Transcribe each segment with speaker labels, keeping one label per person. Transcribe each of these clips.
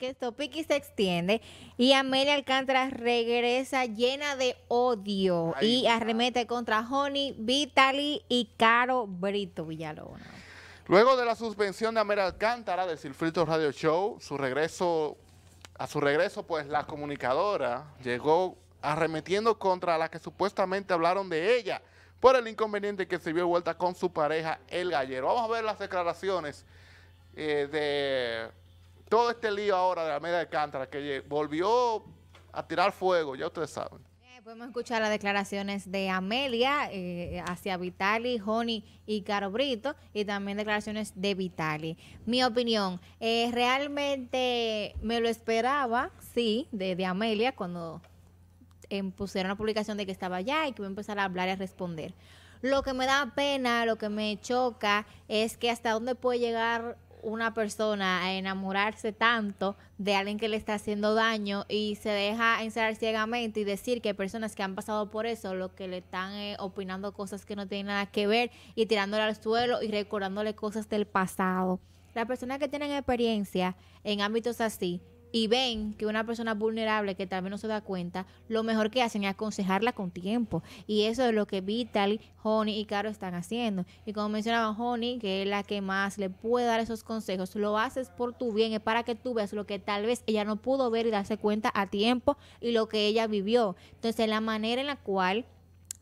Speaker 1: que Topiqui se extiende y Amelia Alcántara regresa llena de odio y arremete contra Honey, Vitali y Caro Brito Villalona.
Speaker 2: Luego de la suspensión de Amelia Alcántara del Silfrito Radio Show, su regreso, a su regreso, pues la comunicadora llegó arremetiendo contra la que supuestamente hablaron de ella por el inconveniente que se vio vuelta con su pareja, el gallero. Vamos a ver las declaraciones eh, de todo este lío ahora de Amelia Alcántara que volvió a tirar fuego, ya ustedes saben.
Speaker 1: podemos escuchar las declaraciones de Amelia eh, hacia Vitali, Joni y Caro Brito, y también declaraciones de Vitali. Mi opinión, eh, realmente me lo esperaba, sí, de, Amelia, cuando em, pusieron la publicación de que estaba allá y que iba a empezar a hablar y a responder. Lo que me da pena, lo que me choca, es que hasta dónde puede llegar una persona a enamorarse tanto de alguien que le está haciendo daño y se deja encerrar ciegamente y decir que personas que han pasado por eso, lo que le están eh, opinando cosas que no tienen nada que ver y tirándole al suelo y recordándole cosas del pasado. Las personas que tienen experiencia en ámbitos así y ven que una persona vulnerable que tal vez no se da cuenta, lo mejor que hacen es aconsejarla con tiempo. Y eso es lo que Vital, Honey y Caro están haciendo. Y como mencionaba Honey, que es la que más le puede dar esos consejos, lo haces por tu bien, es para que tú veas lo que tal vez ella no pudo ver y darse cuenta a tiempo y lo que ella vivió. Entonces, la manera en la cual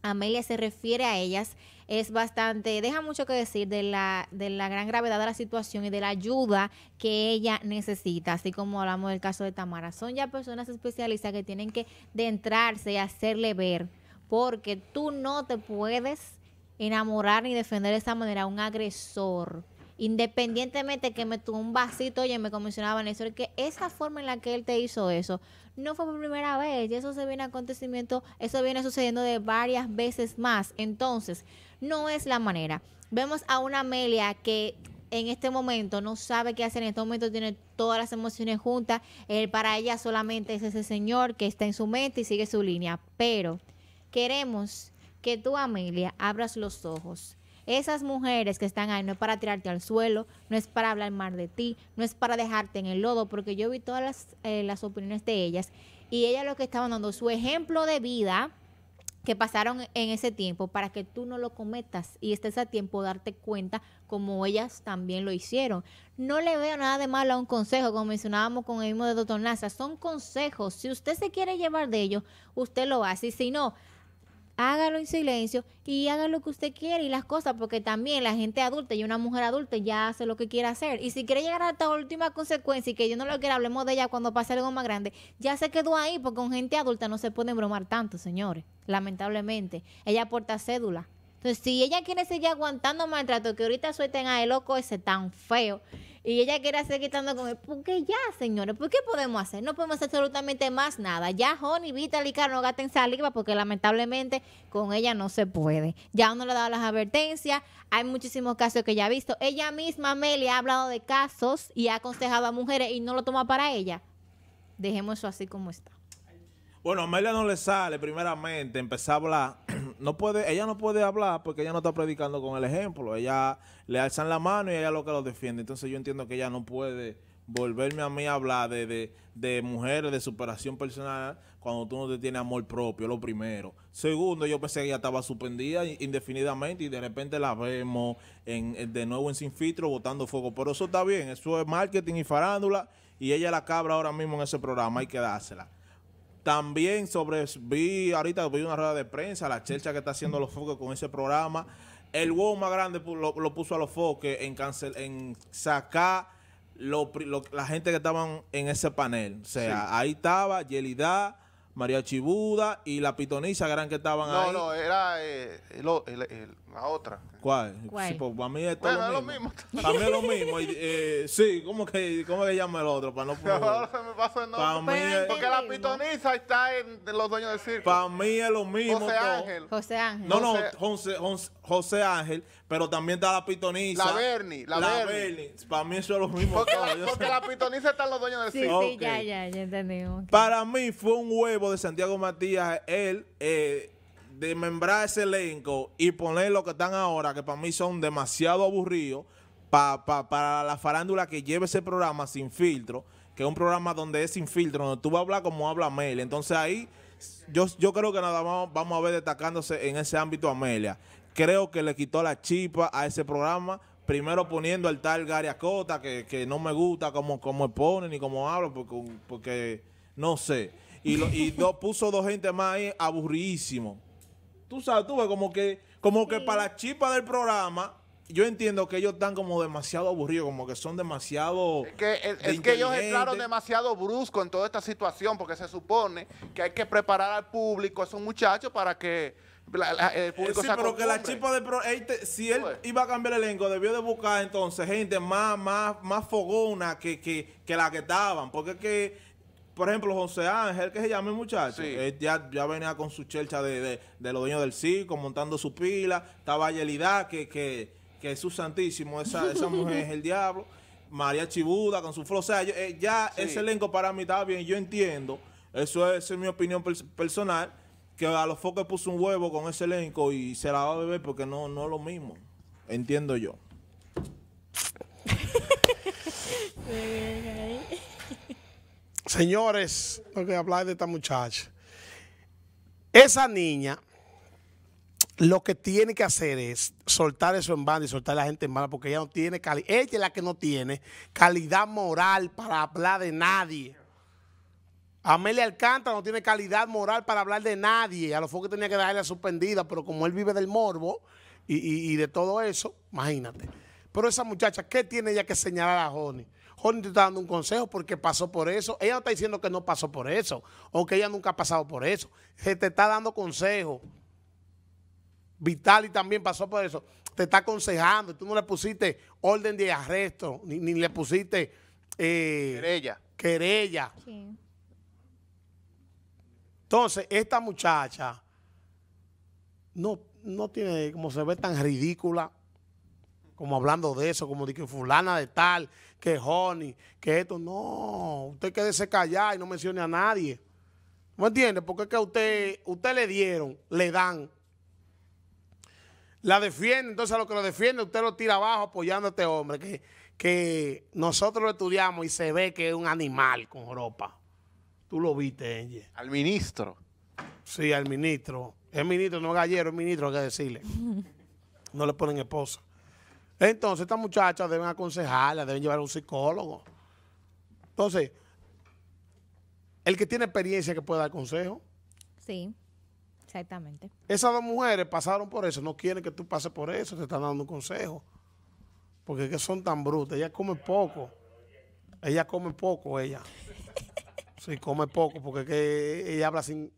Speaker 1: Amelia se refiere a ellas es bastante, deja mucho que decir de la, de la gran gravedad de la situación y de la ayuda que ella necesita, así como hablamos del caso de Tamara. Son ya personas especialistas que tienen que adentrarse y hacerle ver, porque tú no te puedes enamorar ni defender de esa manera a un agresor. Independientemente que me tuvo un vasito, oye, me comisionaban eso, que esa forma en la que él te hizo eso no fue por primera vez, y eso se viene acontecimiento, eso viene sucediendo de varias veces más. Entonces, no es la manera. Vemos a una Amelia que en este momento no sabe qué hacer, en este momento tiene todas las emociones juntas, él para ella solamente es ese señor que está en su mente y sigue su línea, pero queremos que tú, Amelia, abras los ojos esas mujeres que están ahí no es para tirarte al suelo, no es para hablar mal de ti, no es para dejarte en el lodo, porque yo vi todas las, eh, las opiniones de ellas y ellas lo que estaban dando su ejemplo de vida que pasaron en ese tiempo para que tú no lo cometas y estés a tiempo darte cuenta como ellas también lo hicieron. No le veo nada de malo a un consejo, como mencionábamos con el mismo de Doctor Nasa, son consejos. Si usted se quiere llevar de ellos, usted lo hace y si no, hágalo en silencio y haga lo que usted quiere y las cosas, porque también la gente adulta y una mujer adulta ya hace lo que quiere hacer. Y si quiere llegar a esta última consecuencia y que yo no lo quiera, hablemos de ella cuando pase algo más grande, ya se quedó ahí, porque con gente adulta no se puede bromar tanto, señores, lamentablemente. Ella aporta cédula. Entonces, si ella quiere seguir aguantando maltrato, que ahorita suelten a el loco ese tan feo, y ella quiere seguir quitando con él. qué ya, señores, ¿por qué podemos hacer? No podemos hacer absolutamente más nada. Ya Honey, Vital y no gasten saliva porque lamentablemente con ella no se puede. Ya uno le ha dado las advertencias. Hay muchísimos casos que ella ha visto. Ella misma, Amelia, ha hablado de casos y ha aconsejado a mujeres y no lo toma para ella. Dejemos eso así como está.
Speaker 3: Bueno, Amelia no le sale, primeramente, empezar a hablar no puede, ella no puede hablar porque ella no está predicando con el ejemplo. Ella le alzan la mano y ella lo que lo defiende. Entonces yo entiendo que ella no puede volverme a mí a hablar de, de, de mujeres, de superación personal, cuando tú no te tienes amor propio, lo primero. Segundo, yo pensé que ella estaba suspendida indefinidamente y de repente la vemos en, de nuevo en Sin Filtro botando fuego. Pero eso está bien, eso es marketing y farándula y ella la cabra ahora mismo en ese programa, hay que dársela. También sobre, vi ahorita, vi una rueda de prensa, la chelcha que está haciendo los focos con ese programa. El huevo más grande lo, puso a los foques en, cancel, en sacar la gente que estaban en ese panel. O sea, ahí estaba Yelida, María Chibuda y la pitoniza gran que estaban ahí. No, no, era eh, el la otra. ¿Cuál? ¿Cuál? Pues, para mí es todo bueno, lo, mismo. es lo mismo. Para mí es lo mismo. Eh, sí, ¿cómo que, ¿cómo que llama el otro? Para no se
Speaker 2: me Mí es, porque la pitoniza está en los dueños del circo. Para mí es lo mismo. José Ángel. José Ángel. No, no,
Speaker 3: José, José, Ángel, pero también está la pitoniza. La Bernie. La, la Bernie. Para mí eso es lo mismo. Porque, todo. porque
Speaker 2: la pitoniza está en los dueños del circo.
Speaker 3: Sí, sí, ya,
Speaker 1: ya, ya entendimos.
Speaker 3: Para mí fue un huevo de Santiago Matías. Él... Eh, desmembrar ese elenco y poner lo que están ahora, que para mí son demasiado aburridos, para pa, para la farándula que lleve ese programa sin filtro, que es un programa donde es sin filtro, donde tú vas a hablar como habla Amelia. Entonces ahí yo, yo creo que nada más vamos a ver destacándose en ese ámbito Amelia. Creo que le quitó la chispa a ese programa primero poniendo al tal Gary Acota, que, no me gusta cómo, como expone ni cómo habla, porque, porque no sé. Y, lo, y puso dos gente más ahí aburridísimo tú sabes, tú ves, como que, como que para la chispa del programa, yo entiendo que ellos están como demasiado aburridos, como que son demasiado. Es
Speaker 2: que, es, que ellos entraron demasiado brusco en toda esta situación, porque se supone que hay que preparar al público, a esos muchachos,
Speaker 3: para que el eh, público sí, pero que la chispa de programa, si él pues. iba a cambiar el elenco, debió de buscar entonces gente más, más, más fogona que, que, que la que estaban, porque es que por ejemplo, José Ángel, que se llama el muchacho, ya, ya, venía con su chelcha de, los dueños del circo, montando su pila. Estaba Yelida, que, es su santísimo, esa, mujer es el diablo. María Chibuda con su flor. O sea, eh, ya ese elenco para mí estaba bien, yo entiendo. Eso es, mi opinión personal. Que a los focos puso un huevo con ese elenco y se la va a beber porque no, no es lo mismo. Entiendo yo.
Speaker 2: Señores, lo que hablar de esta muchacha. Esa niña lo que tiene que hacer es soltar eso en banda y soltar a la gente en banda porque ella no tiene calidad. Ella es la que no tiene calidad moral para hablar de nadie. Amelia Alcántara no tiene calidad moral para hablar de nadie. A lo mejor que tenía que la suspendida, pero como él vive del morbo y, y de todo eso, imagínate. Pero esa muchacha, ¿qué tiene ella que señalar a Joni? Jorge te está dando un consejo porque pasó por eso. Ella no está diciendo que no pasó por eso o que ella nunca ha pasado por eso. Se te está dando consejo. Vitali también pasó por eso. Te está aconsejando. Tú no le pusiste orden de arresto, ni, le pusiste... Eh, querella. Querella. Entonces, esta muchacha no, no tiene, como se ve tan ridícula, como hablando de eso, como de que fulana de tal, que Honey, que esto. No, usted quédese callado y no mencione a nadie. ¿Me entiende? Porque es que a usted, usted le dieron, le dan. La defiende, entonces a lo que lo defiende usted lo tira abajo apoyando a este hombre que, que nosotros lo estudiamos y se ve que es un animal con ropa. Tú lo viste, Angie. Al ministro. Sí, al ministro. El ministro, no gallero, el ministro, hay que decirle. No le ponen esposa. Entonces, estas muchachas deben aconsejarlas, deben llevar a un psicólogo. Entonces, el que tiene experiencia que puede dar consejo.
Speaker 1: Sí, exactamente.
Speaker 2: Esas dos mujeres pasaron por eso, no quieren que tú pases por eso, te están dando un consejo. Porque que son tan brutas, ellas come poco. Ella come poco, ella. Sí, come poco, porque que ella habla sin,